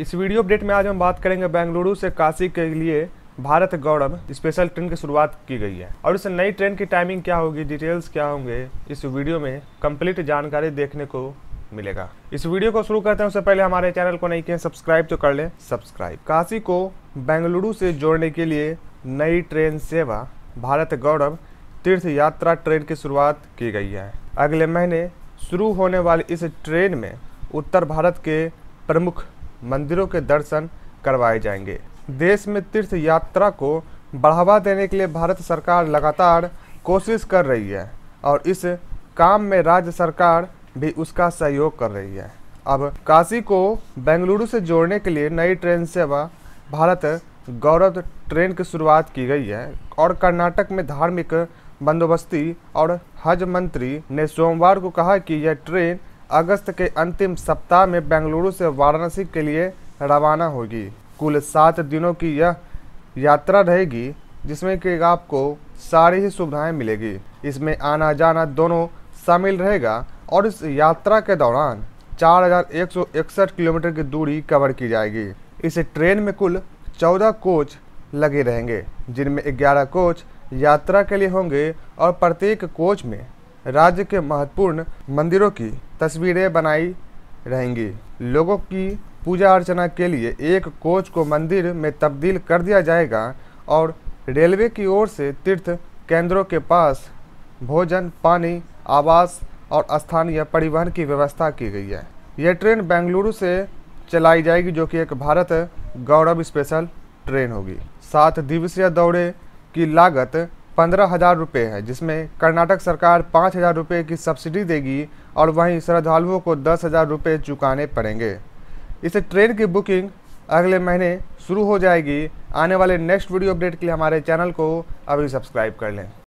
इस video update में आज हम बात करेंगे बेंगलुरु से काशी के लिए भारत गौरव स्पेशल ट्रेन की शुरुआत की गई है और इस नई ट्रेन की टाइमिंग क्या होगी डिटेल्स क्या होंगे इस वीडियो में कंप्लीट जानकारी देखने को मिलेगा इस वीडियो को शुरू करते हैं उससे पहले हमारे चैनल को नहीं किया सब्सक्राइब तो कर लें सब्सक्राइब काशी को बेंगलुरु से जोड़ने के लिए नई ट्रेन सेवा भारत गौरव तीर्थ यात्रा ट्रेन की शुरुआत की गई है अगले महीने शुरू होने वाली इस ट्रेन में उत्तर भारत के प्रमुख मंदिरों के दर्शन करवाए जाएंगे देश में तीर्थ यात्रा को बढ़ावा देने के लिए भारत सरकार लगातार कोशिश कर रही है और इस काम में राज्य सरकार भी उसका सहयोग कर रही है अब काशी को बेंगलुरु से जोड़ने के लिए नई ट्रेन सेवा भारत गौरव ट्रेन की शुरुआत की गई है और कर्नाटक में धार्मिक बंदोबस्ती और हज मंत्री ने सोमवार को कहा कि यह ट्रेन अगस्त के अंतिम सप्ताह में बेंगलुरु से वाराणसी के लिए रवाना होगी कुल सात दिनों की यह यात्रा रहेगी जिसमें कि आपको सारी ही सुविधाएं मिलेगी इसमें आना जाना दोनों शामिल रहेगा और इस यात्रा के दौरान चार किलोमीटर की दूरी कवर की जाएगी इस ट्रेन में कुल 14 कोच लगे रहेंगे जिनमें 11 कोच यात्रा के लिए होंगे और प्रत्येक कोच में राज्य के महत्वपूर्ण मंदिरों की तस्वीरें बनाई रहेंगी लोगों की पूजा अर्चना के लिए एक कोच को मंदिर में तब्दील कर दिया जाएगा और रेलवे की ओर से तीर्थ केंद्रों के पास भोजन पानी आवास और स्थानीय परिवहन की व्यवस्था की गई है यह ट्रेन बेंगलुरु से चलाई जाएगी जो कि एक भारत गौरव स्पेशल ट्रेन होगी सात दिवसीय दौरे की लागत पंद्रह हज़ार रुपये है जिसमें कर्नाटक सरकार पाँच हज़ार रुपये की सब्सिडी देगी और वहीं श्रद्धालुओं को दस हज़ार रुपये चुकाने पड़ेंगे इस ट्रेन की बुकिंग अगले महीने शुरू हो जाएगी आने वाले नेक्स्ट वीडियो अपडेट के लिए हमारे चैनल को अभी सब्सक्राइब कर लें